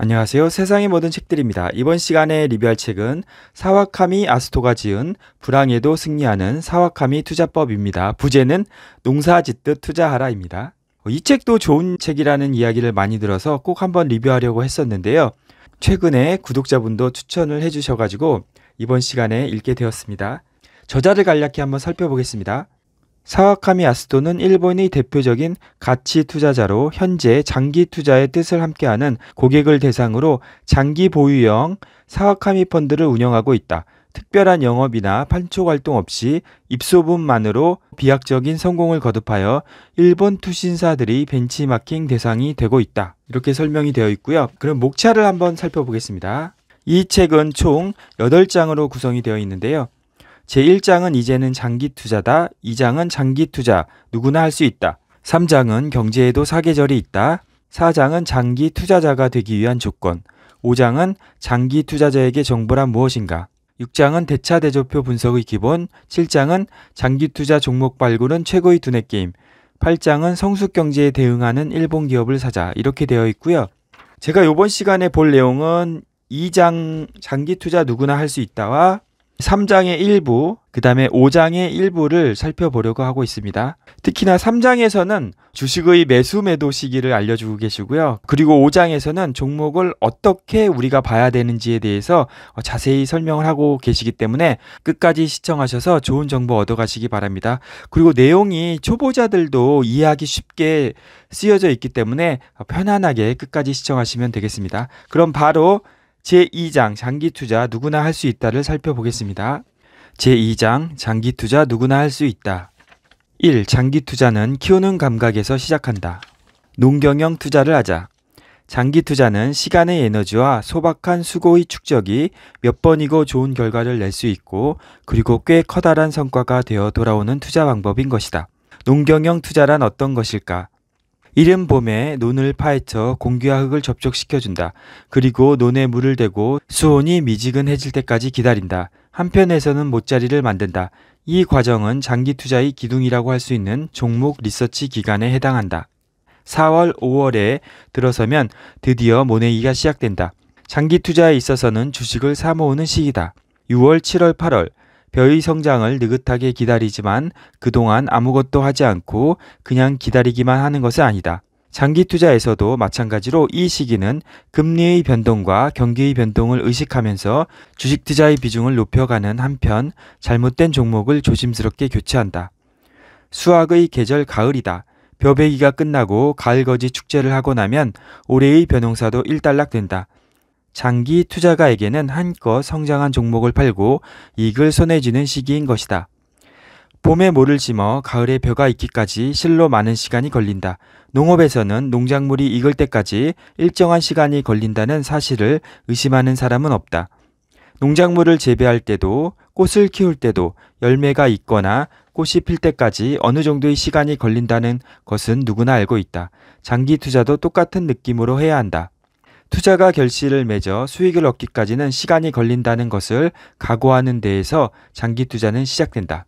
안녕하세요. 세상의 모든 책들입니다. 이번 시간에 리뷰할 책은 사와카미 아스토가 지은 불황에도 승리하는 사와카미 투자법입니다. 부제는 농사 짓듯 투자하라입니다. 어, 이 책도 좋은 책이라는 이야기를 많이 들어서 꼭 한번 리뷰하려고 했었는데요. 최근에 구독자분도 추천을 해주셔가지고 이번 시간에 읽게 되었습니다. 저자를 간략히 한번 살펴보겠습니다. 사와카미 아스토는 일본의 대표적인 가치 투자자로 현재 장기 투자의 뜻을 함께하는 고객을 대상으로 장기 보유형 사와카미 펀드를 운영하고 있다. 특별한 영업이나 판촉 활동 없이 입소분만으로 비약적인 성공을 거듭하여 일본 투신사들이 벤치마킹 대상이 되고 있다. 이렇게 설명이 되어 있고요. 그럼 목차를 한번 살펴보겠습니다. 이 책은 총 8장으로 구성이 되어 있는데요. 제1장은 이제는 장기 투자다. 2장은 장기 투자. 누구나 할 수 있다. 3장은 경제에도 사계절이 있다. 4장은 장기 투자자가 되기 위한 조건. 5장은 장기 투자자에게 정보란 무엇인가. 6장은 대차 대조표 분석의 기본. 7장은 장기 투자 종목 발굴은 최고의 두뇌 게임. 8장은 성숙 경제에 대응하는 일본 기업을 사자. 이렇게 되어 있고요. 제가 이번 시간에 볼 내용은 2장 장기 투자 누구나 할 수 있다와 3장의 일부, 그 다음에 5장의 일부를 살펴보려고 하고 있습니다. 특히나 3장에서는 주식의 매수 매도 시기를 알려주고 계시고요. 그리고 5장에서는 종목을 어떻게 우리가 봐야 되는지에 대해서 자세히 설명을 하고 계시기 때문에 끝까지 시청하셔서 좋은 정보 얻어가시기 바랍니다. 그리고 내용이 초보자들도 이해하기 쉽게 쓰여져 있기 때문에 편안하게 끝까지 시청하시면 되겠습니다. 그럼 바로 제2장 장기투자 누구나 할 수 있다를 살펴보겠습니다. 제2장 장기투자 누구나 할 수 있다. 1. 장기투자는 키우는 감각에서 시작한다. 농경형 투자를 하자. 장기투자는 시간의 에너지와 소박한 수고의 축적이 몇 번이고 좋은 결과를 낼 수 있고 그리고 꽤 커다란 성과가 되어 돌아오는 투자 방법인 것이다. 농경형 투자란 어떤 것일까? 이른 봄에 논을 파헤쳐 공기와 흙을 접촉시켜준다. 그리고 논에 물을 대고 수온이 미지근해질 때까지 기다린다. 한편에서는 못자리를 만든다. 이 과정은 장기 투자의 기둥이라고 할 수 있는 종목 리서치 기간에 해당한다. 4월, 5월에 들어서면 드디어 모내기가 시작된다. 장기 투자에 있어서는 주식을 사모으는 시기다. 6월, 7월, 8월 벼의 성장을 느긋하게 기다리지만 그동안 아무것도 하지 않고 그냥 기다리기만 하는 것은 아니다. 장기 투자에서도 마찬가지로 이 시기는 금리의 변동과 경기의 변동을 의식하면서 주식 투자의 비중을 높여가는 한편 잘못된 종목을 조심스럽게 교체한다. 수학의 계절 가을이다. 벼베기가 끝나고 가을거지 축제를 하고 나면 올해의 변홍사도 일단락된다. 장기 투자가에게는 한껏 성장한 종목을 팔고 이익을 손에 쥐는 시기인 것이다. 봄에 모를 심어 가을에 벼가 있기까지 실로 많은 시간이 걸린다. 농업에서는 농작물이 익을 때까지 일정한 시간이 걸린다는 사실을 의심하는 사람은 없다. 농작물을 재배할 때도 꽃을 키울 때도 열매가 있거나 꽃이 필 때까지 어느 정도의 시간이 걸린다는 것은 누구나 알고 있다. 장기 투자도 똑같은 느낌으로 해야 한다. 투자가 결실을 맺어 수익을 얻기까지는 시간이 걸린다는 것을 각오하는 데에서 장기 투자는 시작된다.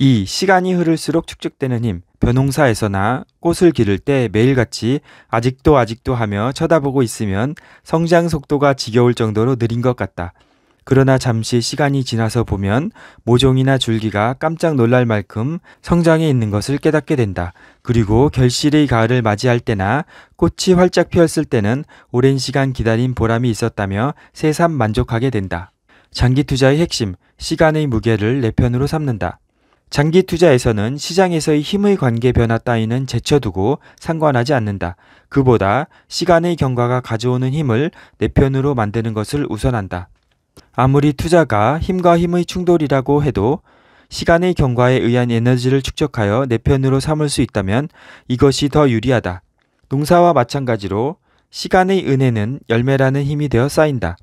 2. 시간이 흐를수록 축적되는 힘. 벼농사에서나 꽃을 기를 때 매일같이 아직도 아직도 하며 쳐다보고 있으면 성장 속도가 지겨울 정도로 느린 것 같다. 그러나 잠시 시간이 지나서 보면 모종이나 줄기가 깜짝 놀랄 만큼 성장해 있는 것을 깨닫게 된다. 그리고 결실의 가을을 맞이할 때나 꽃이 활짝 피었을 때는 오랜 시간 기다린 보람이 있었다며 새삼 만족하게 된다. 장기 투자의 핵심, 시간의 무게를 내 편으로 삼는다. 장기 투자에서는 시장에서의 힘의 관계 변화 따위는 제쳐두고 상관하지 않는다. 그보다 시간의 경과가 가져오는 힘을 내 편으로 만드는 것을 우선한다. 아무리 투자가 힘과 힘의 충돌이라고 해도 시간의 경과에 의한 에너지를 축적하여 내 편으로 삼을 수 있다면 이것이 더 유리하다. 농사와 마찬가지로 시간의 은혜는 열매라는 힘이 되어 쌓인다.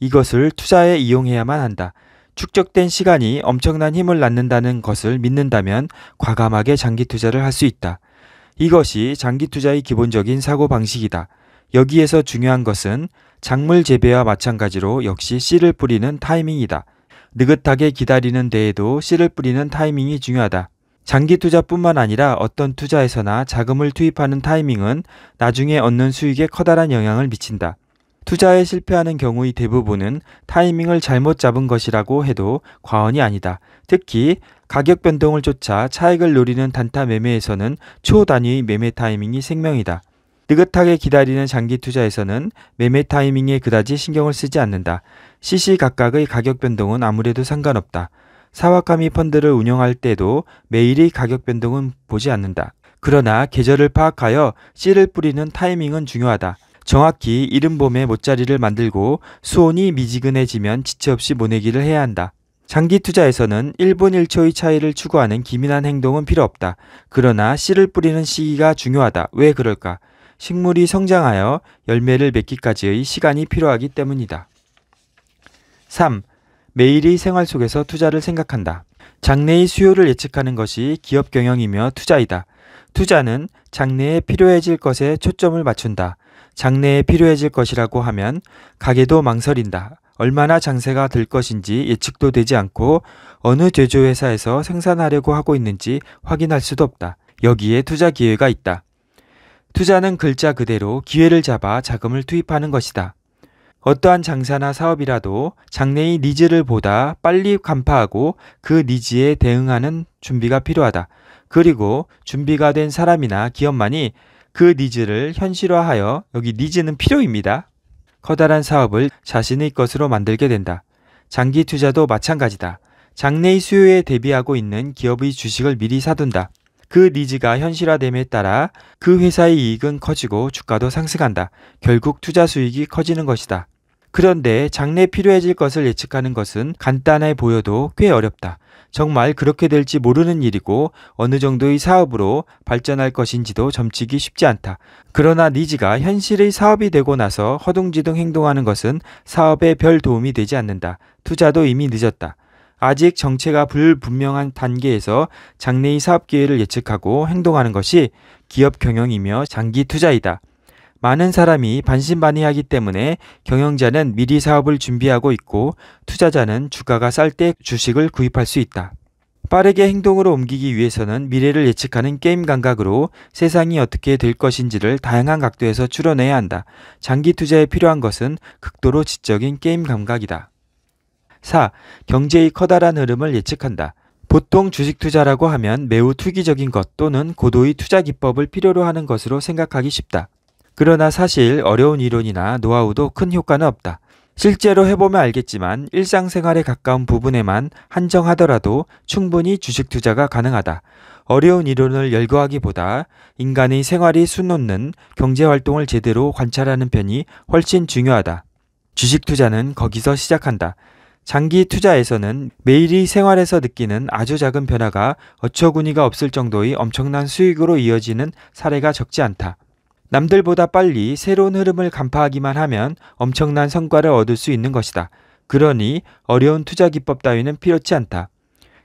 이것을 투자에 이용해야만 한다. 축적된 시간이 엄청난 힘을 낳는다는 것을 믿는다면 과감하게 장기 투자를 할 수 있다. 이것이 장기 투자의 기본적인 사고 방식이다. 여기에서 중요한 것은 작물 재배와 마찬가지로 역시 씨를 뿌리는 타이밍이다. 느긋하게 기다리는 데에도 씨를 뿌리는 타이밍이 중요하다. 장기 투자뿐만 아니라 어떤 투자에서나 자금을 투입하는 타이밍은 나중에 얻는 수익에 커다란 영향을 미친다. 투자에 실패하는 경우의 대부분은 타이밍을 잘못 잡은 것이라고 해도 과언이 아니다. 특히 가격 변동을 쫓아 차익을 노리는 단타 매매에서는 초단위의 매매 타이밍이 생명이다. 느긋하게 기다리는 장기 투자에서는 매매 타이밍에 그다지 신경을 쓰지 않는다. CC 각각의 가격 변동은 아무래도 상관없다. 사와카미 펀드를 운영할 때도 매일의 가격 변동은 보지 않는다. 그러나 계절을 파악하여 씨를 뿌리는 타이밍은 중요하다. 정확히 이른 봄에 못자리를 만들고 수온이 미지근해지면 지체 없이 모내기를 해야 한다. 장기 투자에서는 1분 1초의 차이를 추구하는 기민한 행동은 필요 없다. 그러나 씨를 뿌리는 시기가 중요하다. 왜 그럴까? 식물이 성장하여 열매를 맺기까지의 시간이 필요하기 때문이다. 3. 매일이 생활 속에서 투자를 생각한다. 장래의 수요를 예측하는 것이 기업 경영이며 투자이다. 투자는 장래에 필요해질 것에 초점을 맞춘다. 장래에 필요해질 것이라고 하면 가게도 망설인다. 얼마나 장세가 될 것인지 예측도 되지 않고 어느 제조회사에서 생산하려고 하고 있는지 확인할 수도 없다. 여기에 투자 기회가 있다. 투자는 글자 그대로 기회를 잡아 자금을 투입하는 것이다. 어떠한 장사나 사업이라도 장래의 니즈를 보다 빨리 간파하고 그 니즈에 대응하는 준비가 필요하다. 그리고 준비가 된 사람이나 기업만이 그 니즈를 현실화하여 여기 니즈는 필요입니다. 커다란 사업을 자신의 것으로 만들게 된다. 장기 투자도 마찬가지다. 장래의 수요에 대비하고 있는 기업의 주식을 미리 사둔다. 그 니즈가 현실화됨에 따라 그 회사의 이익은 커지고 주가도 상승한다. 결국 투자 수익이 커지는 것이다. 그런데 장래 필요해질 것을 예측하는 것은 간단해 보여도 꽤 어렵다. 정말 그렇게 될지 모르는 일이고 어느 정도의 사업으로 발전할 것인지도 점치기 쉽지 않다. 그러나 니즈가 현실의 사업이 되고 나서 허둥지둥 행동하는 것은 사업에 별 도움이 되지 않는다. 투자도 이미 늦었다. 아직 정체가 불분명한 단계에서 장래의 사업 기회를 예측하고 행동하는 것이 기업 경영이며 장기 투자이다. 많은 사람이 반신반의하기 때문에 경영자는 미리 사업을 준비하고 있고 투자자는 주가가 쌀 때 주식을 구입할 수 있다. 빠르게 행동으로 옮기기 위해서는 미래를 예측하는 게임 감각으로 세상이 어떻게 될 것인지를 다양한 각도에서 추론해야 한다. 장기 투자에 필요한 것은 극도로 지적인 게임 감각이다. 4. 경제의 커다란 흐름을 예측한다. 보통 주식 투자라고 하면 매우 투기적인 것 또는 고도의 투자 기법을 필요로 하는 것으로 생각하기 쉽다. 그러나 사실 어려운 이론이나 노하우도 큰 효과는 없다. 실제로 해보면 알겠지만 일상생활에 가까운 부분에만 한정하더라도 충분히 주식 투자가 가능하다. 어려운 이론을 열거하기보다 인간의 생활이 순놓는 경제활동을 제대로 관찰하는 편이 훨씬 중요하다. 주식 투자는 거기서 시작한다. 장기 투자에서는 매일이 생활에서 느끼는 아주 작은 변화가 어처구니가 없을 정도의 엄청난 수익으로 이어지는 사례가 적지 않다. 남들보다 빨리 새로운 흐름을 간파하기만 하면 엄청난 성과를 얻을 수 있는 것이다. 그러니 어려운 투자 기법 따위는 필요치 않다.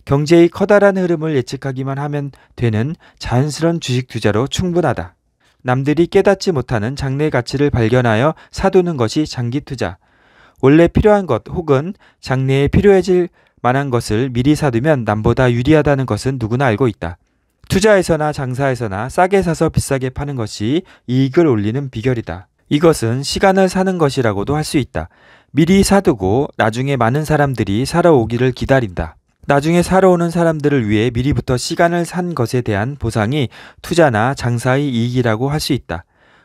경제의 커다란 흐름을 예측하기만 하면 되는 자연스러운 주식 투자로 충분하다. 남들이 깨닫지 못하는 장래 가치를 발견하여 사두는 것이 장기 투자, 원래 필요한 것 혹은 장래에 필요해질 만한 것을 미리 사두면 남보다 유리하다는 것은 누구나 알고 있다. 투자에서나 장사에서나 싸게 사서 비싸게 파는 것이 이익을 올리는 비결이다. 이것은 시간을 사는 것이라고도 할 수 있다. 미리 사두고 나중에 많은 사람들이 사러 오기를 기다린다. 나중에 사러 오는 사람들을 위해 미리부터 시간을 산 것에 대한 보상이 투자나 장사의 이익이라고 할 수 있다.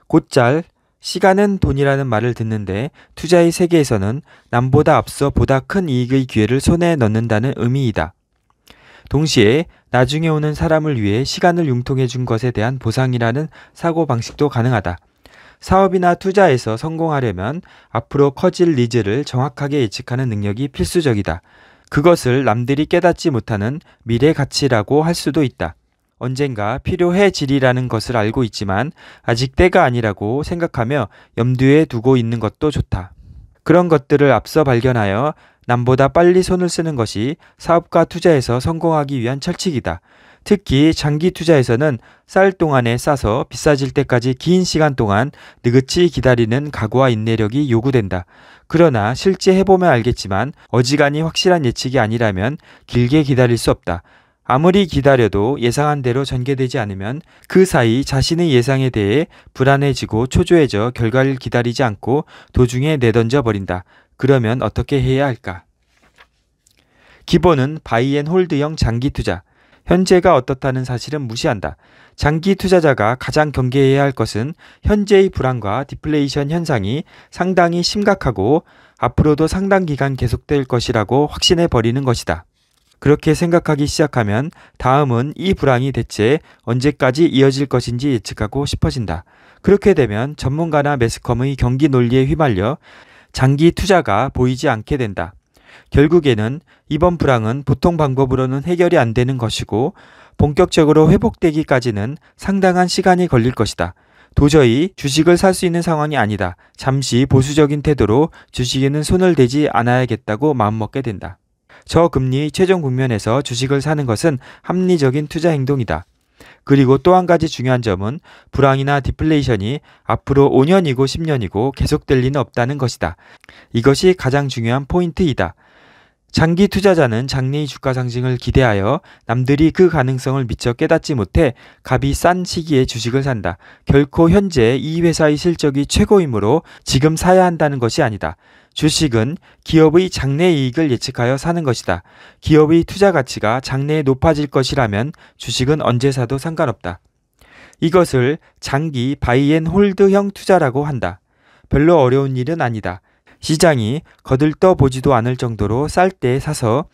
곧잘 시간은 돈이라는 말을 듣는데 투자의 세계에서는 남보다 앞서 보다 큰 이익의 기회를 손에 넣는다는 의미이다. 동시에 나중에 오는 사람을 위해 시간을 융통해 준 것에 대한 보상이라는 사고방식도 가능하다. 사업이나 투자에서 성공하려면 앞으로 커질 니즈를 정확하게 예측하는 능력이 필수적이다. 그것을 남들이 깨닫지 못하는 미래 가치라고 할 수도 있다. 언젠가 필요해지리라는 것을 알고 있지만 아직 때가 아니라고 생각하며 염두에 두고 있는 것도 좋다. 그런 것들을 앞서 발견하여 남보다 빨리 손을 쓰는 것이 사업과 투자에서 성공하기 위한 철칙이다. 특히 장기 투자에서는 쌀 동안에 싸서 비싸질 때까지 긴 시간 동안 느긋이 기다리는 각오와 인내력이 요구된다. 그러나 실제 해보면 알겠지만 어지간히 확실한 예측이 아니라면 길게 기다릴 수 없다. 아무리 기다려도 예상한 대로 전개되지 않으면 그 사이 자신의 예상에 대해 불안해지고 초조해져 결과를 기다리지 않고 도중에 내던져 버린다. 그러면 어떻게 해야 할까? 기본은 바이앤 홀드형 장기 투자. 현재가 어떻다는 사실은 무시한다. 장기 투자자가 가장 경계해야 할 것은 현재의 불안과 디플레이션 현상이 상당히 심각하고 앞으로도 상당 기간 계속될 것이라고 확신해 버리는 것이다. 그렇게 생각하기 시작하면 다음은 이 불황이 대체 언제까지 이어질 것인지 예측하고 싶어진다. 그렇게 되면 전문가나 매스컴의 경기 논리에 휘말려 장기 투자가 보이지 않게 된다. 결국에는 이번 불황은 보통 방법으로는 해결이 안 되는 것이고 본격적으로 회복되기까지는 상당한 시간이 걸릴 것이다. 도저히 주식을 살 수 있는 상황이 아니다. 잠시 보수적인 태도로 주식에는 손을 대지 않아야겠다고 마음먹게 된다. 저금리의 최종 국면에서 주식을 사는 것은 합리적인 투자 행동이다. 그리고 또 한 가지 중요한 점은 불황이나 디플레이션이 앞으로 5년이고 10년이고 계속될 리는 없다는 것이다. 이것이 가장 중요한 포인트이다. 장기 투자자는 장래의 주가 상승을 기대하여 남들이 그 가능성을 미처 깨닫지 못해 값이 싼 시기에 주식을 산다. 결코 현재 이 회사의 실적이 최고이므로 지금 사야 한다는 것이 아니다. 주식은 기업의 장래 이익을 예측하여 사는 것이다. 기업의 투자 가치가 장래에 높아질 것이라면 주식은 언제 사도 상관없다. 이것을 장기 바이앤 홀드형 투자라고 한다. 별로 어려운 일은 아니다. 시장이 거들떠 보지도 않을 정도로 쌀 때 사서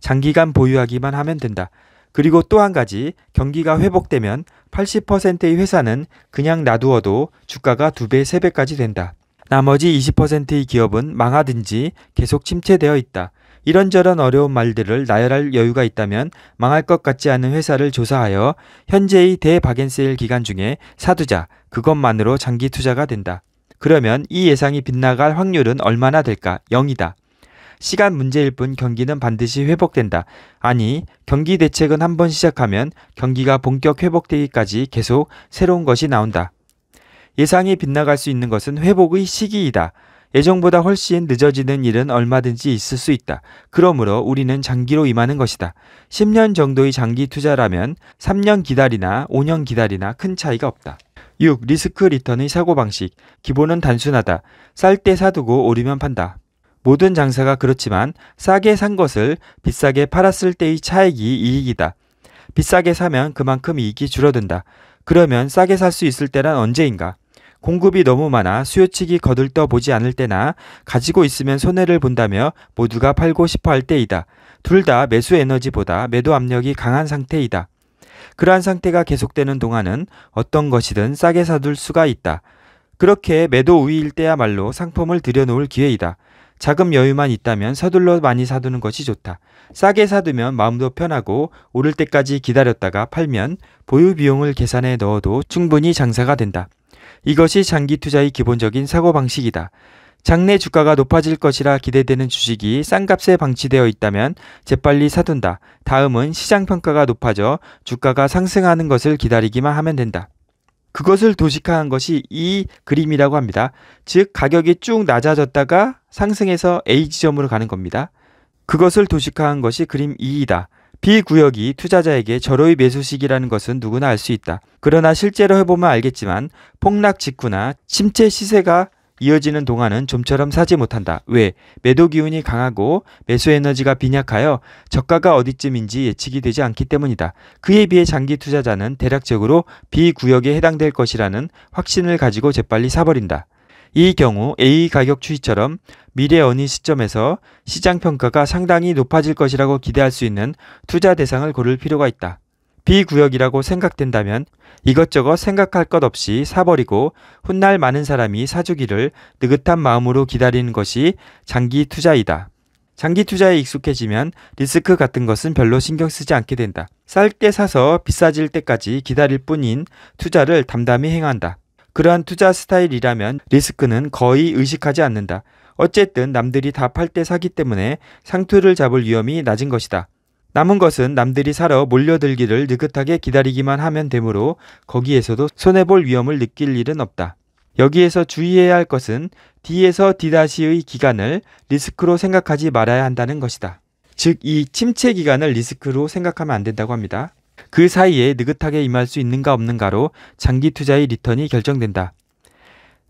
장기간 보유하기만 하면 된다. 그리고 또 한 가지 경기가 회복되면 80%의 회사는 그냥 놔두어도 주가가 2배, 3배까지 된다. 나머지 20%의 기업은 망하든지 계속 침체되어 있다. 이런저런 어려운 말들을 나열할 여유가 있다면 망할 것 같지 않은 회사를 조사하여 현재의 대박앤세일 기간 중에 사두자. 그것만으로 장기 투자가 된다. 그러면 이 예상이 빗나갈 확률은 얼마나 될까? 0이다. 시간 문제일 뿐 경기는 반드시 회복된다. 아니, 경기 대책은 한 번 시작하면 경기가 본격 회복되기까지 계속 새로운 것이 나온다. 예상이 빗나갈 수 있는 것은 회복의 시기이다. 예정보다 훨씬 늦어지는 일은 얼마든지 있을 수 있다. 그러므로 우리는 장기로 임하는 것이다. 10년 정도의 장기 투자라면 3년 기다리나 5년 기다리나 큰 차이가 없다. 6. 리스크 리턴의 사고방식. 기본은 단순하다. 쌀 때 사두고 오르면 판다. 모든 장사가 그렇지만 싸게 산 것을 비싸게 팔았을 때의 차액이 이익이다. 비싸게 사면 그만큼 이익이 줄어든다. 그러면 싸게 살 수 있을 때란 언제인가? 공급이 너무 많아 수요측이 거들떠 보지 않을 때나 가지고 있으면 손해를 본다며 모두가 팔고 싶어 할 때이다. 둘 다 매수 에너지보다 매도 압력이 강한 상태이다. 그러한 상태가 계속되는 동안은 어떤 것이든 싸게 사둘 수가 있다. 그렇게 매도 우위일 때야말로 상품을 들여놓을 기회이다. 자금 여유만 있다면 서둘러 많이 사두는 것이 좋다. 싸게 사두면 마음도 편하고 오를 때까지 기다렸다가 팔면 보유 비용을 계산해 넣어도 충분히 장사가 된다. 이것이 장기 투자의 기본적인 사고방식이다. 장내 주가가 높아질 것이라 기대되는 주식이 싼 값에 방치되어 있다면 재빨리 사둔다. 다음은 시장 평가가 높아져 주가가 상승하는 것을 기다리기만 하면 된다. 그것을 도식화한 것이 이 그림이라고 합니다. 즉, 가격이 쭉 낮아졌다가 상승해서 A 지점으로 가는 겁니다. 그것을 도식화한 것이 그림 2이다. 비구역이 투자자에게 절호의 매수 시기라는 것은 누구나 알 수 있다. 그러나 실제로 해보면 알겠지만 폭락 직후나 침체 시세가 이어지는 동안은 좀처럼 사지 못한다. 왜? 매도 기운이 강하고 매수 에너지가 빈약하여 저가가 어디쯤인지 예측이 되지 않기 때문이다. 그에 비해 장기 투자자는 대략적으로 비구역에 해당될 것이라는 확신을 가지고 재빨리 사버린다. 이 경우 A 가격 추이처럼 미래 어니 시점에서 시장 평가가 상당히 높아질 것이라고 기대할 수 있는 투자 대상을 고를 필요가 있다. B 구역이라고 생각된다면 이것저것 생각할 것 없이 사버리고 훗날 많은 사람이 사주기를 느긋한 마음으로 기다리는 것이 장기 투자이다. 장기 투자에 익숙해지면 리스크 같은 것은 별로 신경 쓰지 않게 된다. 쌀 때 사서 비싸질 때까지 기다릴 뿐인 투자를 담담히 행한다. 그러한 투자 스타일이라면 리스크는 거의 의식하지 않는다. 어쨌든 남들이 다 팔 때 사기 때문에 상투를 잡을 위험이 낮은 것이다. 남은 것은 남들이 사러 몰려들기를 느긋하게 기다리기만 하면 되므로 거기에서도 손해볼 위험을 느낄 일은 없다. 여기에서 주의해야 할 것은 D에서 D-의 기간을 리스크로 생각하지 말아야 한다는 것이다. 즉, 이 침체 기간을 리스크로 생각하면 안 된다고 합니다. 그 사이에 느긋하게 임할 수 있는가 없는가로 장기 투자의 리턴이 결정된다.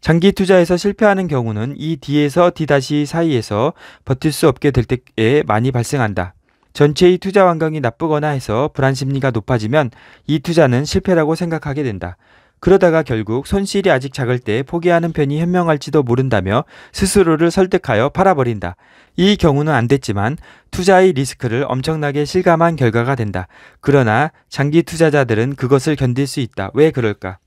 장기 투자에서 실패하는 경우는 이 D에서 D-다시 사이에서 버틸 수 없게 될 때에 많이 발생한다. 전체의 투자 환경이 나쁘거나 해서 불안 심리가 높아지면 이 투자는 실패라고 생각하게 된다. 그러다가 결국 손실이 아직 작을 때 포기하는 편이 현명할지도 모른다며 스스로를 설득하여 팔아버린다. 이 경우는 안 됐지만 투자의 리스크를 엄청나게 실감한 결과가 된다. 그러나 장기 투자자들은 그것을 견딜 수 있다. 왜 그럴까?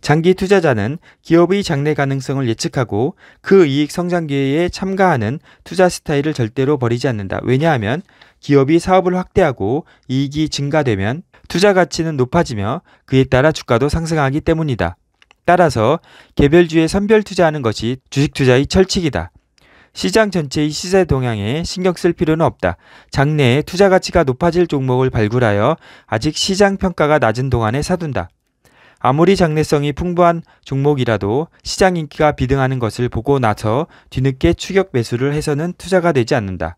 장기 투자자는 기업의 장래 가능성을 예측하고 그 이익 성장 기회에 참가하는 투자 스타일을 절대로 버리지 않는다. 왜냐하면 기업이 사업을 확대하고 이익이 증가되면 투자 가치는 높아지며 그에 따라 주가도 상승하기 때문이다. 따라서 개별주에 선별 투자하는 것이 주식 투자의 철칙이다. 시장 전체의 시세 동향에 신경 쓸 필요는 없다. 장내에 투자 가치가 높아질 종목을 발굴하여 아직 시장 평가가 낮은 동안에 사둔다. 아무리 장래성이 풍부한 종목이라도 시장 인기가 비등하는 것을 보고 나서 뒤늦게 추격 매수를 해서는 투자가 되지 않는다.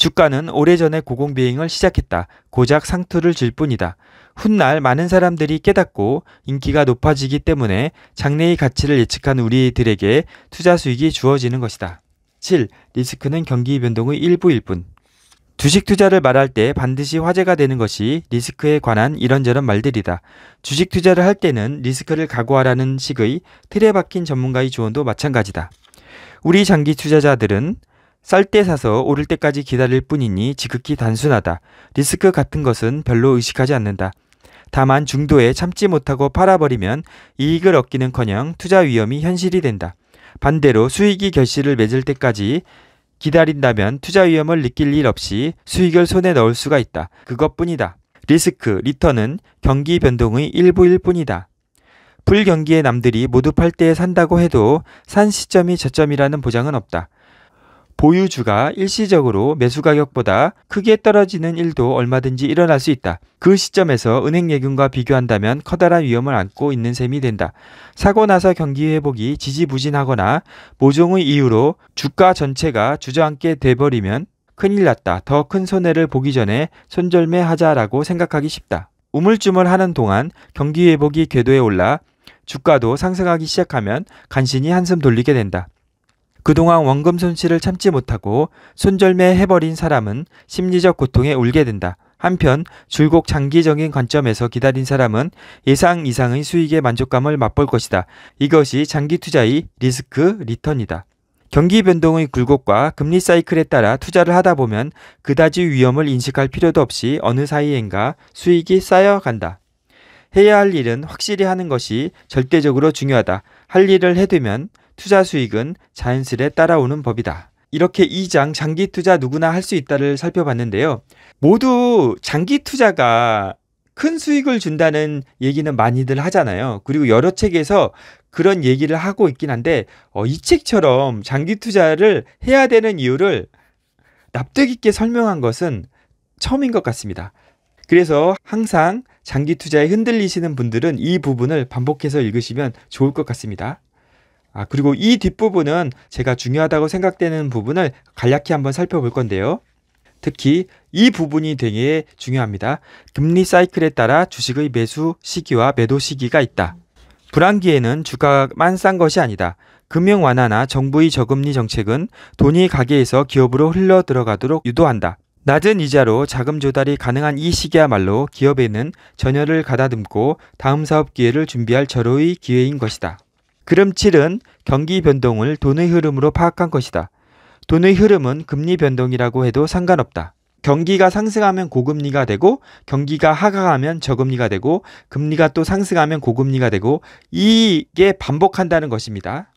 주가는 오래전에 고공비행을 시작했다. 고작 상투를 질 뿐이다. 훗날 많은 사람들이 깨닫고 인기가 높아지기 때문에 장래의 가치를 예측한 우리들에게 투자 수익이 주어지는 것이다. 7. 리스크는 경기 변동의 일부일 뿐. 주식 투자를 말할 때 반드시 화제가 되는 것이 리스크에 관한 이런저런 말들이다. 주식 투자를 할 때는 리스크를 각오하라는 식의 틀에 박힌 전문가의 조언도 마찬가지다. 우리 장기 투자자들은 쌀때 사서 오를 때까지 기다릴 뿐이니 지극히 단순하다. 리스크 같은 것은 별로 의식하지 않는다. 다만 중도에 참지 못하고 팔아버리면 이익을 얻기는커녕 투자 위험이 현실이 된다. 반대로 수익이 결실을 맺을 때까지 기다린다면 투자 위험을 느낄 일 없이 수익을 손에 넣을 수가 있다. 그것뿐이다. 리스크, 리턴은 경기 변동의 일부일 뿐이다. 불경기에 남들이 모두 팔 때에 산다고 해도 산 시점이 저점이라는 보장은 없다. 보유주가 일시적으로 매수 가격보다 크게 떨어지는 일도 얼마든지 일어날 수 있다. 그 시점에서 은행 예금과 비교한다면 커다란 위험을 안고 있는 셈이 된다. 사고 나서 경기 회복이 지지부진하거나 모종의 이유로 주가 전체가 주저앉게 돼버리면 큰일 났다. 더 큰 손해를 보기 전에 손절매하자라고 생각하기 쉽다. 우물쭈물하는 동안 경기 회복이 궤도에 올라 주가도 상승하기 시작하면 간신히 한숨 돌리게 된다. 그동안 원금 손실을 참지 못하고 손절매해버린 사람은 심리적 고통에 울게 된다. 한편 줄곧 장기적인 관점에서 기다린 사람은 예상 이상의 수익의 만족감을 맛볼 것이다. 이것이 장기 투자의 리스크 리턴이다. 경기 변동의 굴곡과 금리 사이클에 따라 투자를 하다 보면 그다지 위험을 인식할 필요도 없이 어느 사이엔가 수익이 쌓여간다. 해야 할 일은 확실히 하는 것이 절대적으로 중요하다. 할 일을 해두면 투자 수익은 자연스레 따라오는 법이다. 이렇게 이 장 장기 투자 누구나 할 수 있다를 살펴봤는데요. 모두 장기 투자가 큰 수익을 준다는 얘기는 많이들 하잖아요. 그리고 여러 책에서 그런 얘기를 하고 있긴 한데 어, 이 책처럼 장기 투자를 해야 되는 이유를 납득 있게 설명한 것은 처음인 것 같습니다. 그래서 항상 장기 투자에 흔들리시는 분들은 이 부분을 반복해서 읽으시면 좋을 것 같습니다. 아, 그리고 이 뒷부분은 제가 중요하다고 생각되는 부분을 간략히 한번 살펴볼 건데요. 특히 이 부분이 되게 중요합니다. 금리 사이클에 따라 주식의 매수 시기와 매도 시기가 있다. 불안기에는 주가만 싼 것이 아니다. 금융 완화나 정부의 저금리 정책은 돈이 가게에서 기업으로 흘러 들어가도록 유도한다. 낮은 이자로 자금 조달이 가능한 이 시기야말로 기업에는 전열을 가다듬고 다음 사업 기회를 준비할 절호의 기회인 것이다. 그럼 7은 경기 변동을 돈의 흐름으로 파악한 것이다. 돈의 흐름은 금리 변동이라고 해도 상관없다. 경기가 상승하면 고금리가 되고 경기가 하강하면 저금리가 되고 금리가 또 상승하면 고금리가 되고 이게 반복한다는 것입니다.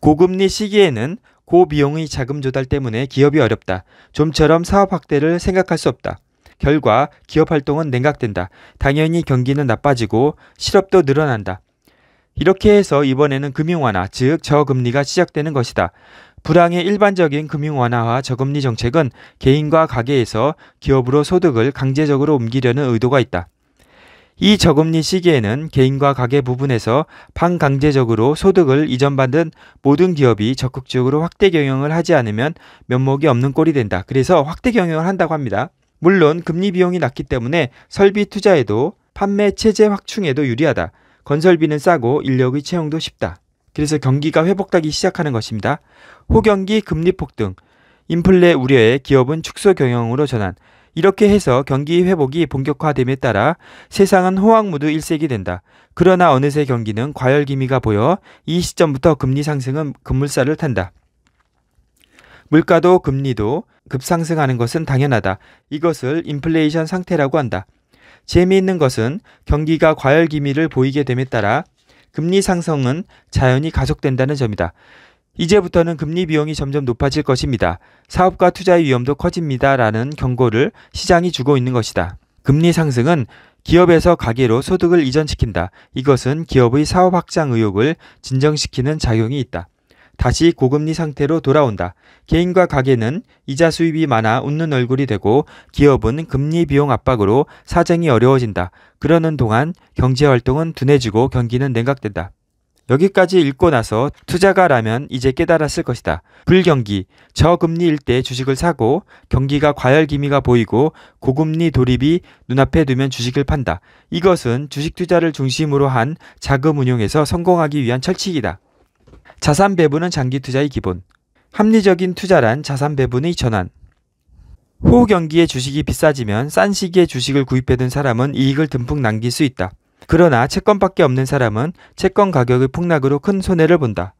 고금리 시기에는 고비용의 자금 조달 때문에 기업이 어렵다. 좀처럼 사업 확대를 생각할 수 없다. 결과 기업 활동은 냉각된다. 당연히 경기는 나빠지고 실업도 늘어난다. 이렇게 해서 이번에는 금융완화, 즉 저금리가 시작되는 것이다. 불황의 일반적인 금융 완화와 저금리 정책은 개인과 가게에서 기업으로 소득을 강제적으로 옮기려는 의도가 있다. 이 저금리 시기에는 개인과 가게 부분에서 반강제적으로 소득을 이전받은 모든 기업이 적극적으로 확대 경영을 하지 않으면 면목이 없는 꼴이 된다. 그래서 확대 경영을 한다고 합니다. 물론 금리 비용이 낮기 때문에 설비 투자에도 판매 체제 확충에도 유리하다. 건설비는 싸고 인력의 채용도 쉽다. 그래서 경기가 회복되기 시작하는 것입니다. 호경기 금리 폭등, 인플레 우려에 기업은 축소 경영으로 전환. 이렇게 해서 경기 회복이 본격화됨에 따라 세상은 호황무드 일색이 된다. 그러나 어느새 경기는 과열기미가 보여 이 시점부터 금리 상승은 급물살을 탄다. 물가도 금리도 급상승하는 것은 당연하다. 이것을 인플레이션 상태라고 한다. 재미있는 것은 경기가 과열 기미를 보이게 됨에 따라 금리 상승은 자연히 가속된다는 점이다. 이제부터는 금리 비용이 점점 높아질 것입니다. 사업과 투자의 위험도 커집니다. 라는 경고를 시장이 주고 있는 것이다. 금리 상승은 기업에서 가계로 소득을 이전시킨다. 이것은 기업의 사업 확장 의욕을 진정시키는 작용이 있다. 다시 고금리 상태로 돌아온다. 개인과 가게는 이자 수입이 많아 웃는 얼굴이 되고 기업은 금리 비용 압박으로 사정이 어려워진다. 그러는 동안 경제 활동은 둔해지고 경기는 냉각된다. 여기까지 읽고 나서 투자가라면 이제 깨달았을 것이다. 불경기, 저금리 일때 주식을 사고 경기가 과열 기미가 보이고 고금리 돌입이 눈앞에 두면 주식을 판다. 이것은 주식 투자를 중심으로 한 자금 운용에서 성공하기 위한 철칙이다. 자산 배분은 장기 투자의 기본. 합리적인 투자란 자산 배분의 전환. 호우 경기에 주식이 비싸지면 싼 시기에 주식을 구입해둔 사람은 이익을 듬뿍 남길 수 있다. 그러나 채권밖에 없는 사람은 채권 가격의 폭락으로 큰 손해를 본다.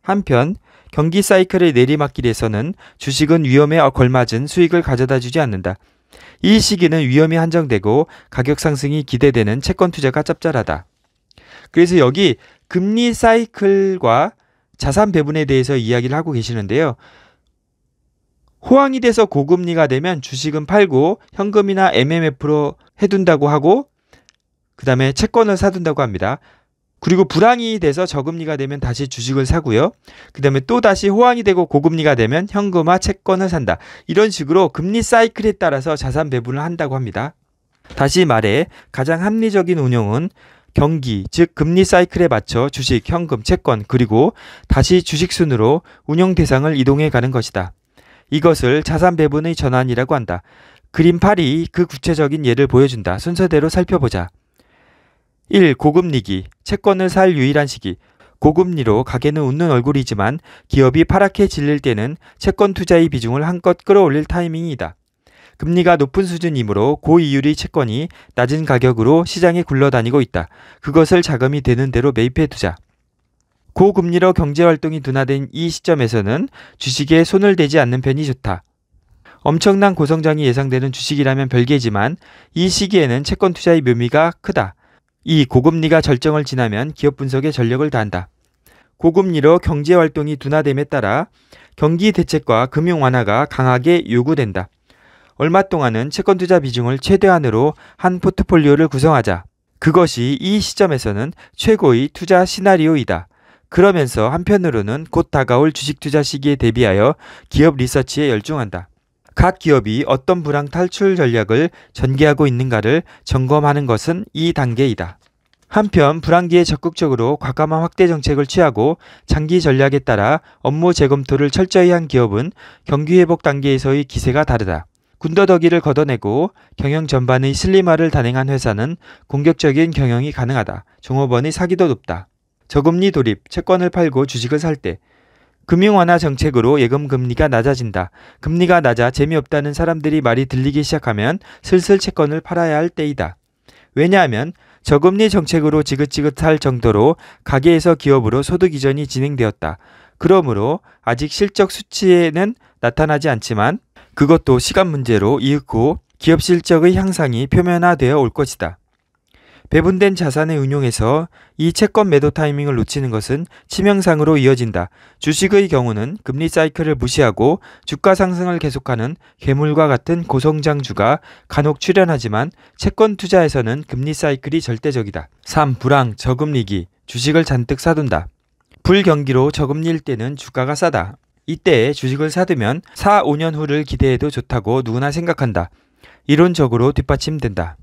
한편 경기 사이클의 내리막길에서는 주식은 위험에 걸맞은 수익을 가져다 주지 않는다. 이 시기는 위험이 한정되고 가격 상승이 기대되는 채권 투자가 짭짤하다. 그래서 여기 금리 사이클과 자산 배분에 대해서 이야기를 하고 계시는데요. 호황이 돼서 고금리가 되면 주식은 팔고 현금이나 MMF로 해둔다고 하고 그 다음에 채권을 사둔다고 합니다. 그리고 불황이 돼서 저금리가 되면 다시 주식을 사고요. 그 다음에 또 다시 호황이 되고 고금리가 되면 현금화 채권을 산다. 이런 식으로 금리 사이클에 따라서 자산 배분을 한다고 합니다. 다시 말해 가장 합리적인 운용은 경기, 즉 금리 사이클에 맞춰 주식, 현금, 채권, 그리고 다시 주식 순으로 운영 대상을 이동해 가는 것이다. 이것을 자산 배분의 전환이라고 한다. 그림 8이 그 구체적인 예를 보여준다. 순서대로 살펴보자. 1. 고금리기. 채권을 살 유일한 시기. 고금리로 가게는 웃는 얼굴이지만 기업이 파랗게 질릴 때는 채권 투자의 비중을 한껏 끌어올릴 타이밍이다. 금리가 높은 수준이므로 고이율이 채권이 낮은 가격으로 시장에 굴러다니고 있다. 그것을 자금이 되는 대로 매입해 두자. 고금리로 경제활동이 둔화된 이 시점에서는 주식에 손을 대지 않는 편이 좋다. 엄청난 고성장이 예상되는 주식이라면 별개지만 이 시기에는 채권 투자의 묘미가 크다. 이 고금리가 절정을 지나면 기업 분석에 전력을 다한다. 고금리로 경제 활동이 둔화됨에 따라 경기 대책과 금융 완화가 강하게 요구된다. 얼마 동안은 채권 투자 비중을 최대한으로 한 포트폴리오를 구성하자. 그것이 이 시점에서는 최고의 투자 시나리오이다. 그러면서 한편으로는 곧 다가올 주식 투자 시기에 대비하여 기업 리서치에 열중한다. 각 기업이 어떤 불황 탈출 전략을 전개하고 있는가를 점검하는 것은 이 단계이다. 한편 불황기에 적극적으로 과감한 확대 정책을 취하고 장기 전략에 따라 업무 재검토를 철저히 한 기업은 경기 회복 단계에서의 기세가 다르다. 군더더기를 걷어내고 경영 전반의 슬림화를 단행한 회사는 공격적인 경영이 가능하다. 종업원의 사기도 높다. 저금리 도입, 채권을 팔고 주식을 살 때 금융 완화 정책으로 예금 금리가 낮아진다. 금리가 낮아 재미없다는 사람들이 말이 들리기 시작하면 슬슬 채권을 팔아야 할 때이다. 왜냐하면 저금리 정책으로 지긋지긋할 정도로 가계에서 기업으로 소득 이전이 진행되었다. 그러므로 아직 실적 수치에는 나타나지 않지만 그것도 시간 문제로 이윽고 기업 실적의 향상이 표면화되어 올 것이다. 배분된 자산의 운용에서 이 채권 매도 타이밍을 놓치는 것은 치명상으로 이어진다. 주식의 경우는 금리 사이클을 무시하고 주가 상승을 계속하는 괴물과 같은 고성장주가 간혹 출현하지만 채권 투자에서는 금리 사이클이 절대적이다. 3. 불황, 저금리기. 주식을 잔뜩 사둔다. 불경기로 저금리일 때는 주가가 싸다. 이때 주식을 사두면 4, 5년 후를 기대해도 좋다고 누구나 생각한다. 이론적으로 뒷받침된다.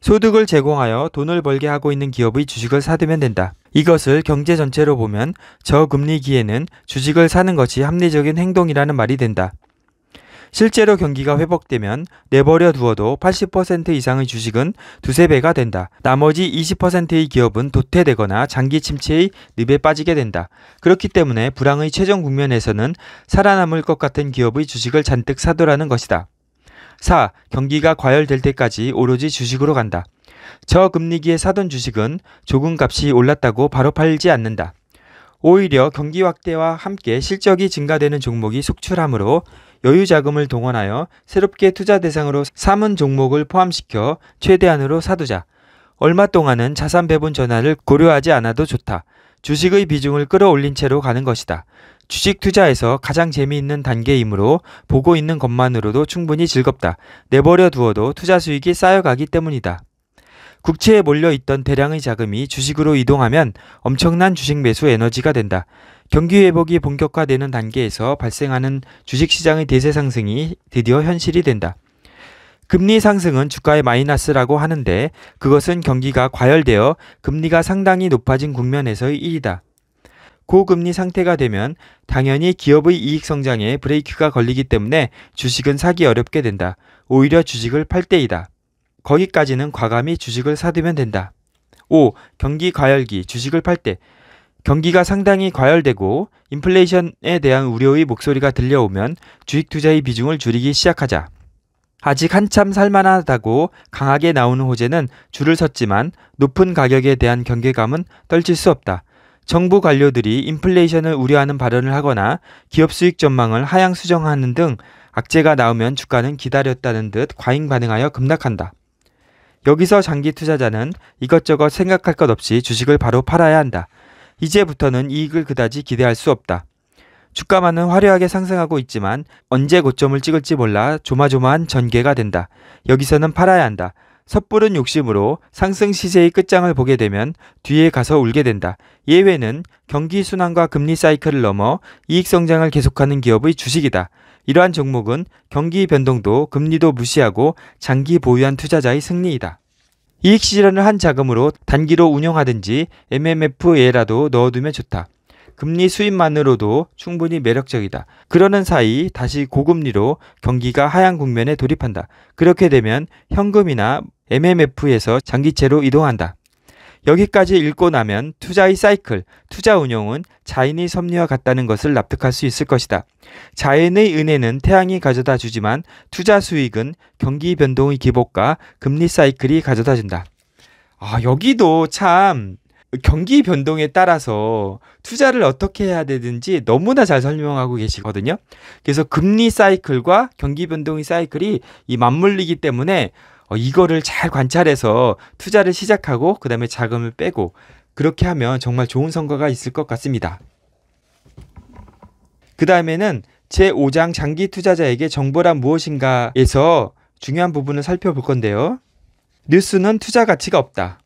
소득을 제공하여 돈을 벌게 하고 있는 기업의 주식을 사두면 된다. 이것을 경제 전체로 보면 저금리기에는 주식을 사는 것이 합리적인 행동이라는 말이 된다. 실제로 경기가 회복되면 내버려 두어도 80% 이상의 주식은 두세 배가 된다. 나머지 20%의 기업은 도태되거나 장기 침체의 늪에 빠지게 된다. 그렇기 때문에 불황의 최종 국면에서는 살아남을 것 같은 기업의 주식을 잔뜩 사두라는 것이다. 4. 경기가 과열될 때까지 오로지 주식으로 간다. 저금리기에 사둔 주식은 조금 값이 올랐다고 바로 팔지 않는다. 오히려 경기 확대와 함께 실적이 증가되는 종목이 속출하므로 여유 자금을 동원하여 새롭게 투자 대상으로 삼은 종목을 포함시켜 최대한으로 사두자. 얼마 동안은 자산 배분 전환을 고려하지 않아도 좋다. 주식의 비중을 끌어올린 채로 가는 것이다. 주식 투자에서 가장 재미있는 단계이므로 보고 있는 것만으로도 충분히 즐겁다. 내버려 두어도 투자 수익이 쌓여가기 때문이다. 국채에 몰려 있던 대량의 자금이 주식으로 이동하면 엄청난 주식 매수 에너지가 된다. 경기 회복이 본격화되는 단계에서 발생하는 주식시장의 대세 상승이 드디어 현실이 된다. 금리 상승은 주가의 마이너스라고 하는데 그것은 경기가 과열되어 금리가 상당히 높아진 국면에서의 일이다. 고금리 상태가 되면 당연히 기업의 이익 성장에 브레이크가 걸리기 때문에 주식은 사기 어렵게 된다. 오히려 주식을 팔 때이다. 거기까지는 과감히 주식을 사두면 된다. 5. 경기 과열기 주식을 팔때 경기가 상당히 과열되고 인플레이션에 대한 우려의 목소리가 들려오면 주식 투자의 비중을 줄이기 시작하자. 아직 한참 살만하다고 강하게 나오는 호재는 줄을 섰지만 높은 가격에 대한 경계감은 떨칠 수 없다. 정부 관료들이 인플레이션을 우려하는 발언을 하거나 기업 수익 전망을 하향 수정하는 등 악재가 나오면 주가는 기다렸다는 듯 과잉 반응하여 급락한다. 여기서 장기 투자자는 이것저것 생각할 것 없이 주식을 바로 팔아야 한다. 이제부터는 이익을 그다지 기대할 수 없다. 주가만은 화려하게 상승하고 있지만 언제 고점을 찍을지 몰라 조마조마한 전개가 된다. 여기서는 팔아야 한다. 섣부른 욕심으로 상승 시세의 끝장을 보게 되면 뒤에 가서 울게 된다. 예외는 경기 순환과 금리 사이클을 넘어 이익 성장을 계속하는 기업의 주식이다. 이러한 종목은 경기 변동도 금리도 무시하고 장기 보유한 투자자의 승리이다. 이익 실현을 한 자금으로 단기로 운영하든지 MMF에라도 넣어두면 좋다. 금리 수입만으로도 충분히 매력적이다. 그러는 사이 다시 고금리로 경기가 하향 국면에 돌입한다. 그렇게 되면 현금이나 MMF에서 장기채로 이동한다. 여기까지 읽고 나면 투자의 사이클, 투자 운용은 자인의 섭리와 같다는 것을 납득할 수 있을 것이다. 자인의 은혜는 태양이 가져다 주지만 투자 수익은 경기 변동의 기복과 금리 사이클이 가져다 준다. 아, 여기도 참 경기 변동에 따라서 투자를 어떻게 해야 되든지 너무나 잘 설명하고 계시거든요. 그래서 금리 사이클과 경기 변동의 사이클이 이 맞물리기 때문에 어, 이거를 잘 관찰해서 투자를 시작하고 그다음에 자금을 빼고 그렇게 하면 정말 좋은 성과가 있을 것 같습니다. 그 다음에는 제5장 장기 투자자에게 정보란 무엇인가에서 중요한 부분을 살펴볼 건데요. 뉴스는 투자 가치가 없다.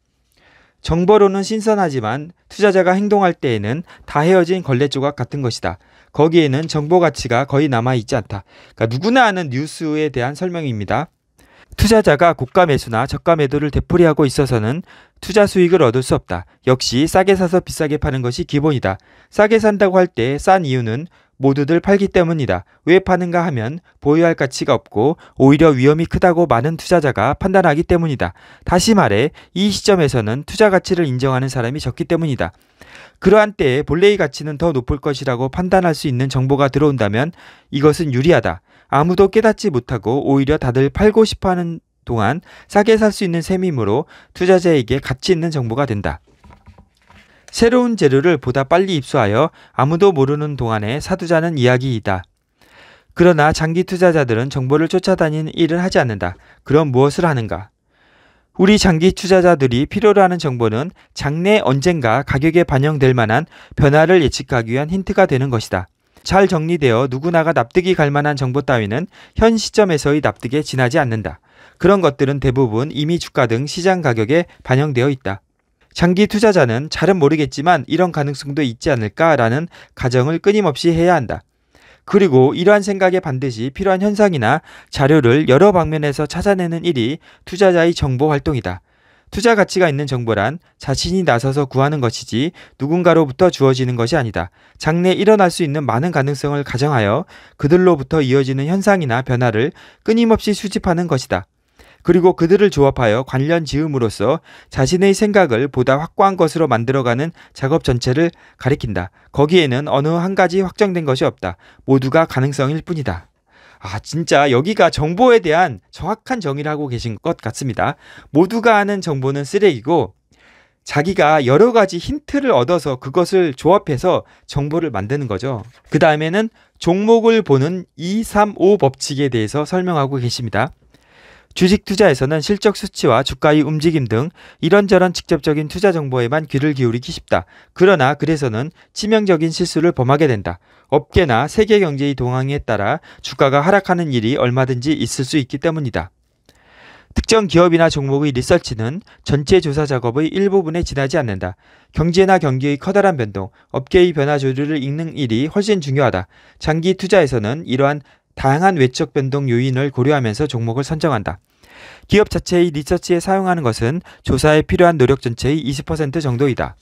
정보로는 신선하지만 투자자가 행동할 때에는 다 헤어진 걸레 조각 같은 것이다. 거기에는 정보 가치가 거의 남아 있지 않다. 그러니까 누구나 아는 뉴스에 대한 설명입니다. 투자자가 고가 매수나 저가 매도를 되풀이하고 있어서는 투자 수익을 얻을 수 없다. 역시 싸게 사서 비싸게 파는 것이 기본이다. 싸게 산다고 할 때 싼 이유는 모두들 팔기 때문이다. 왜 파는가 하면 보유할 가치가 없고 오히려 위험이 크다고 많은 투자자가 판단하기 때문이다. 다시 말해 이 시점에서는 투자 가치를 인정하는 사람이 적기 때문이다. 그러한 때에 본래의 가치는 더 높을 것이라고 판단할 수 있는 정보가 들어온다면 이것은 유리하다. 아무도 깨닫지 못하고 오히려 다들 팔고 싶어 하는 동안 싸게 살 수 있는 셈이므로 투자자에게 가치 있는 정보가 된다. 새로운 재료를 보다 빨리 입수하여 아무도 모르는 동안에 사두자는 이야기이다. 그러나 장기 투자자들은 정보를 쫓아다니는 일을 하지 않는다. 그럼 무엇을 하는가? 우리 장기 투자자들이 필요로 하는 정보는 장래 언젠가 가격에 반영될 만한 변화를 예측하기 위한 힌트가 되는 것이다. 잘 정리되어 누구나가 납득이 갈 만한 정보 따위는 현 시점에서의 납득에 지나지 않는다. 그런 것들은 대부분 이미 주가 등 시장 가격에 반영되어 있다. 장기 투자자는 잘은 모르겠지만 이런 가능성도 있지 않을까라는 가정을 끊임없이 해야 한다. 그리고 이러한 생각에 반드시 필요한 현상이나 자료를 여러 방면에서 찾아내는 일이 투자자의 정보 활동이다. 투자 가치가 있는 정보란 자신이 나서서 구하는 것이지 누군가로부터 주어지는 것이 아니다. 장래에 일어날 수 있는 많은 가능성을 가정하여 그들로부터 이어지는 현상이나 변화를 끊임없이 수집하는 것이다. 그리고 그들을 조합하여 관련 지음으로써 자신의 생각을 보다 확고한 것으로 만들어가는 작업 전체를 가리킨다. 거기에는 어느 한 가지 확정된 것이 없다. 모두가 가능성일 뿐이다. 아, 진짜 여기가 정보에 대한 정확한 정의를 하고 계신 것 같습니다. 모두가 아는 정보는 쓰레기고 자기가 여러 가지 힌트를 얻어서 그것을 조합해서 정보를 만드는 거죠. 그 다음에는 종목을 보는 2, 3, 5 법칙에 대해서 설명하고 계십니다. 주식 투자에서는 실적 수치와 주가의 움직임 등 이런저런 직접적인 투자 정보에만 귀를 기울이기 쉽다. 그러나 그래서는 치명적인 실수를 범하게 된다. 업계나 세계 경제의 동향에 따라 주가가 하락하는 일이 얼마든지 있을 수 있기 때문이다. 특정 기업이나 종목의 리서치는 전체 조사 작업의 일부분에 지나지 않는다. 경제나 경기의 커다란 변동, 업계의 변화 조류를 읽는 일이 훨씬 중요하다. 장기 투자에서는 이러한 다양한 외적 변동 요인을 고려하면서 종목을 선정한다. 기업 자체의 리서치에 사용하는 것은 조사에 필요한 노력 전체의 20% 정도이다.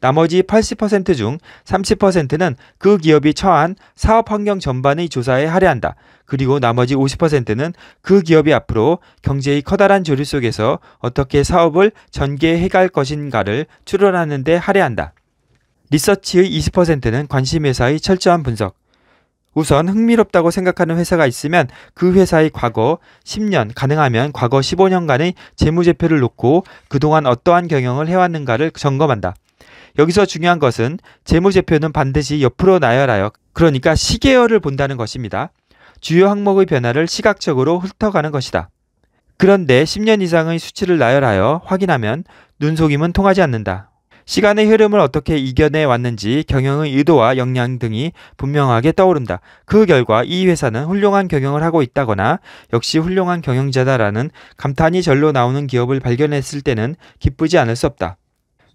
나머지 80%중 30%는 그 기업이 처한 사업 환경 전반의 조사에 할애한다. 그리고 나머지 50%는 그 기업이 앞으로 경제의 커다란 조류 속에서 어떻게 사업을 전개해 갈 것인가를 추론하는 데 할애한다. 리서치의 20%는 관심 회사의 철저한 분석, 우선 흥미롭다고 생각하는 회사가 있으면 그 회사의 과거 10년, 가능하면 과거 15년간의 재무제표를 놓고 그동안 어떠한 경영을 해왔는가를 점검한다. 여기서 중요한 것은 재무제표는 반드시 옆으로 나열하여 그러니까 시계열을 본다는 것입니다. 주요 항목의 변화를 시각적으로 훑어가는 것이다. 그런데 10년 이상의 수치를 나열하여 확인하면 눈속임은 통하지 않는다. 시간의 흐름을 어떻게 이겨내 왔는지 경영의 의도와 역량 등이 분명하게 떠오른다. 그 결과 이 회사는 훌륭한 경영을 하고 있다거나 역시 훌륭한 경영자다라는 감탄이 절로 나오는 기업을 발견했을 때는 기쁘지 않을 수 없다.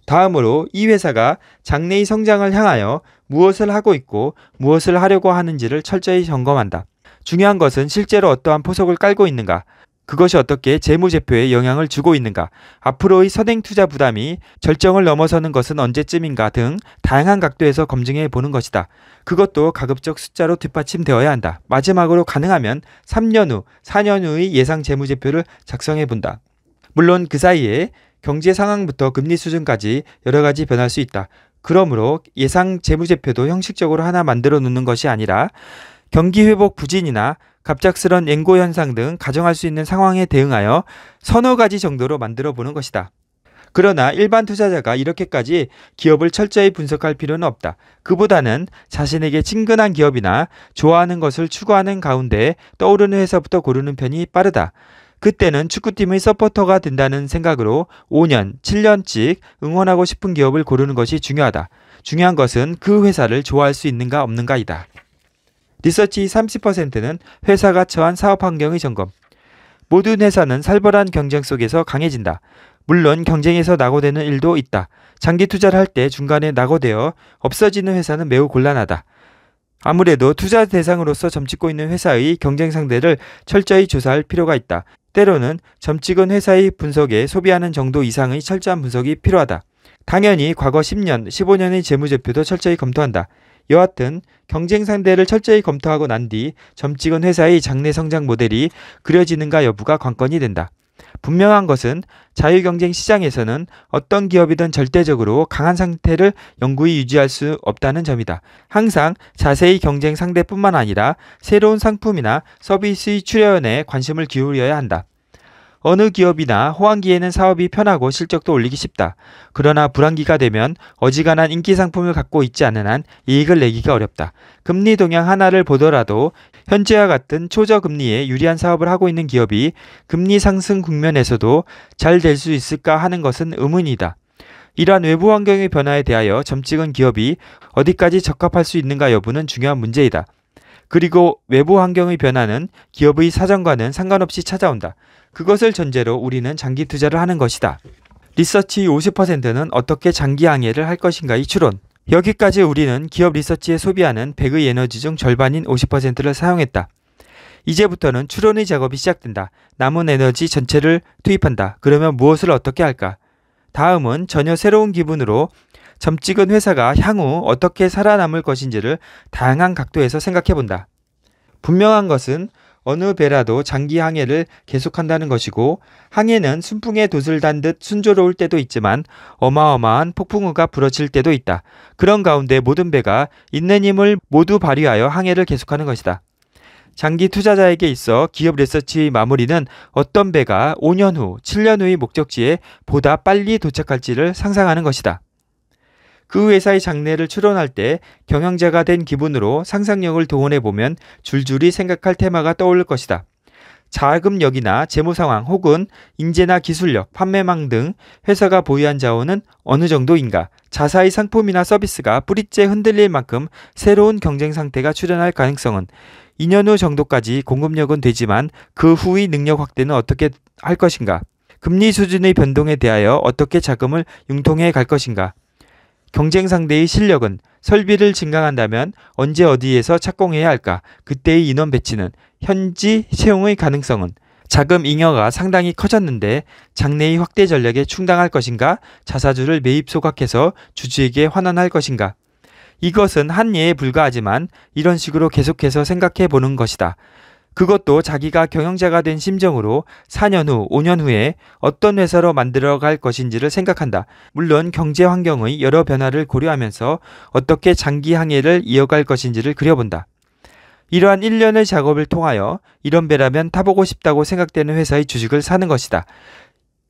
다음으로 이 회사가 장래의 성장을 향하여 무엇을 하고 있고 무엇을 하려고 하는지를 철저히 점검한다. 중요한 것은 실제로 어떠한 포석을 깔고 있는가, 그것이 어떻게 재무제표에 영향을 주고 있는가, 앞으로의 선행 투자 부담이 절정을 넘어서는 것은 언제쯤인가 등 다양한 각도에서 검증해 보는 것이다. 그것도 가급적 숫자로 뒷받침되어야 한다. 마지막으로 가능하면 3년 후, 4년 후의 예상 재무제표를 작성해 본다. 물론 그 사이에 경제 상황부터 금리 수준까지 여러 가지 변할 수 있다. 그러므로 예상 재무제표도 형식적으로 하나 만들어 놓는 것이 아니라 경기 회복 부진이나 갑작스런 앵고 현상 등 가정할 수 있는 상황에 대응하여 서너 가지 정도로 만들어 보는 것이다. 그러나 일반 투자자가 이렇게까지 기업을 철저히 분석할 필요는 없다. 그보다는 자신에게 친근한 기업이나 좋아하는 것을 추구하는 가운데 떠오르는 회사부터 고르는 편이 빠르다. 그때는 축구팀의 서포터가 된다는 생각으로 5년, 7년씩 응원하고 싶은 기업을 고르는 것이 중요하다. 중요한 것은 그 회사를 좋아할 수 있는가 없는가이다. 리서치 30%는 회사가 처한 사업 환경의 점검. 모든 회사는 살벌한 경쟁 속에서 강해진다. 물론 경쟁에서 낙오되는 일도 있다. 장기 투자를 할 때 중간에 낙오되어 없어지는 회사는 매우 곤란하다. 아무래도 투자 대상으로서 점찍고 있는 회사의 경쟁 상대를 철저히 조사할 필요가 있다. 때로는 점찍은 회사의 분석에 소비하는 정도 이상의 철저한 분석이 필요하다. 당연히 과거 10년, 15년의 재무제표도 철저히 검토한다. 여하튼 경쟁 상대를 철저히 검토하고 난 뒤 점찍은 회사의 장래 성장 모델이 그려지는가 여부가 관건이 된다. 분명한 것은 자유경쟁 시장에서는 어떤 기업이든 절대적으로 강한 상태를 영구히 유지할 수 없다는 점이다. 항상 자세히 경쟁 상대뿐만 아니라 새로운 상품이나 서비스의 출현에 관심을 기울여야 한다. 어느 기업이나 호황기에는 사업이 편하고 실적도 올리기 쉽다. 그러나 불황기가 되면 어지간한 인기 상품을 갖고 있지 않은 한 이익을 내기가 어렵다. 금리 동향 하나를 보더라도 현재와 같은 초저금리에 유리한 사업을 하고 있는 기업이 금리 상승 국면에서도 잘 될 수 있을까 하는 것은 의문이다. 이러한 외부 환경의 변화에 대하여 점찍은 기업이 어디까지 적합할 수 있는가 여부는 중요한 문제이다. 그리고 외부 환경의 변화는 기업의 사정과는 상관없이 찾아온다. 그것을 전제로 우리는 장기 투자를 하는 것이다. 리서치 50%는 어떻게 장기 항해를 할 것인가의 추론. 여기까지 우리는 기업 리서치에 소비하는 100의 에너지 중 절반인 50%를 사용했다. 이제부터는 추론의 작업이 시작된다. 남은 에너지 전체를 투입한다. 그러면 무엇을 어떻게 할까? 다음은 전혀 새로운 기분으로 점찍은 회사가 향후 어떻게 살아남을 것인지를 다양한 각도에서 생각해 본다. 분명한 것은 어느 배라도 장기 항해를 계속한다는 것이고 항해는 순풍에 돛을 단 듯 순조로울 때도 있지만 어마어마한 폭풍우가 불어칠 때도 있다. 그런 가운데 모든 배가 있는 힘을 모두 발휘하여 항해를 계속하는 것이다. 장기 투자자에게 있어 기업 리서치 마무리는 어떤 배가 5년 후, 7년 후의 목적지에 보다 빨리 도착할지를 상상하는 것이다. 그 회사의 장래를 추론할 때 경영자가 된 기분으로 상상력을 동원해 보면 줄줄이 생각할 테마가 떠오를 것이다. 자금력이나 재무 상황 혹은 인재나 기술력, 판매망 등 회사가 보유한 자원은 어느 정도인가, 자사의 상품이나 서비스가 뿌리째 흔들릴 만큼 새로운 경쟁 상태가 출현할 가능성은 2년 후 정도까지 공급력은 되지만 그 후의 능력 확대는 어떻게 할 것인가, 금리 수준의 변동에 대하여 어떻게 자금을 융통해 갈 것인가, 경쟁 상대의 실력은 설비를 증강한다면 언제 어디에서 착공해야 할까? 그때의 인원 배치는 현지 채용의 가능성은 자금 잉여가 상당히 커졌는데 장래의 확대 전략에 충당할 것인가? 자사주를 매입 소각해서 주주에게 환원할 것인가? 이것은 한 예에 불과하지만 이런 식으로 계속해서 생각해 보는 것이다. 그것도 자기가 경영자가 된 심정으로 4년 후, 5년 후에 어떤 회사로 만들어 갈 것인지를 생각한다. 물론 경제 환경의 여러 변화를 고려하면서 어떻게 장기 항해를 이어갈 것인지를 그려본다. 이러한 1년의 작업을 통하여 이런 배라면 타보고 싶다고 생각되는 회사의 주식을 사는 것이다.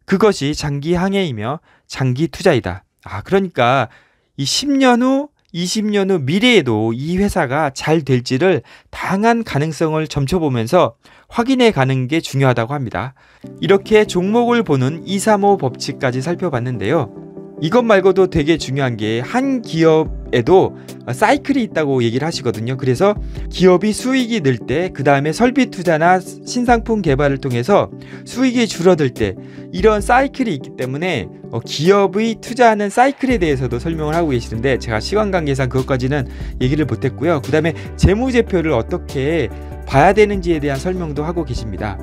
그것이 장기 항해이며 장기 투자이다. 아, 그러니까 이 10년 후 20년 후 미래에도 이 회사가 잘 될지를 다양한 가능성을 점쳐보면서 확인해 가는 게 중요하다고 합니다. 이렇게 종목을 보는 235 법칙까지 살펴봤는데요. 이것 말고도 되게 중요한 게 한 기업에도 사이클이 있다고 얘기를 하시거든요. 그래서 기업이 수익이 늘 때, 그 다음에 설비 투자나 신상품 개발을 통해서 수익이 줄어들 때, 이런 사이클이 있기 때문에 어, 기업의 투자하는 사이클에 대해서도 설명을 하고 계시는데, 제가 시간 관계상 그것까지는 얘기를 못했고요. 그 다음에 재무제표를 어떻게 봐야 되는지에 대한 설명도 하고 계십니다.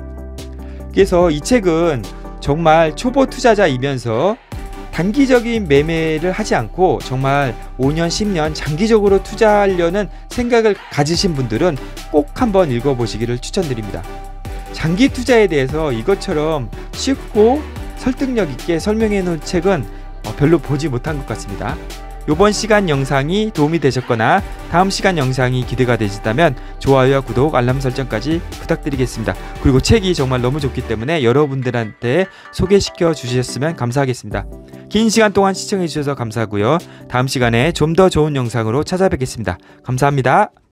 그래서 이 책은 정말 초보 투자자이면서 단기적인 매매를 하지 않고 정말 5년, 10년 장기적으로 투자하려는 생각을 가지신 분들은 꼭 한번 읽어보시기를 추천드립니다. 장기 투자에 대해서 이것처럼 쉽고 설득력 있게 설명해 놓은 책은 어, 별로 보지 못한 것 같습니다. 이번 시간 영상이 도움이 되셨거나 다음 시간 영상이 기대가 되셨다면 좋아요와 구독, 알람 설정까지 부탁드리겠습니다. 그리고 책이 정말 너무 좋기 때문에 여러분들한테 소개시켜 주셨으면 감사하겠습니다. 긴 시간 동안 시청해 주셔서 감사하고요. 다음 시간에 좀 더 좋은 영상으로 찾아뵙겠습니다. 감사합니다.